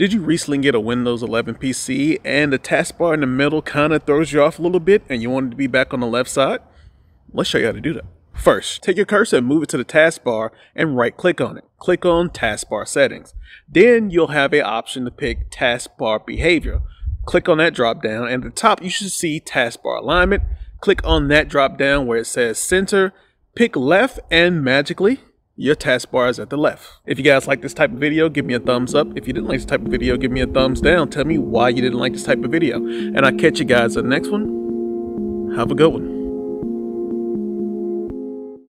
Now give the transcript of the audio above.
Did you recently get a Windows 11 PC and the taskbar in the middle kind of throws you off a little bit and you wanted to be back on the left side? Let's show you how to do that. First, take your cursor and move it to the taskbar and right click on it. Click on taskbar settings. Then you'll have an option to pick taskbar behavior. Click on that drop down and at the top you should see taskbar alignment. Click on that drop down where it says center, pick left and magically your taskbar is at the left. If you guys like this type of video, give me a thumbs up. If you didn't like this type of video, give me a thumbs down. Tell me why you didn't like this type of video. And I'll catch you guys in the next one. Have a good one.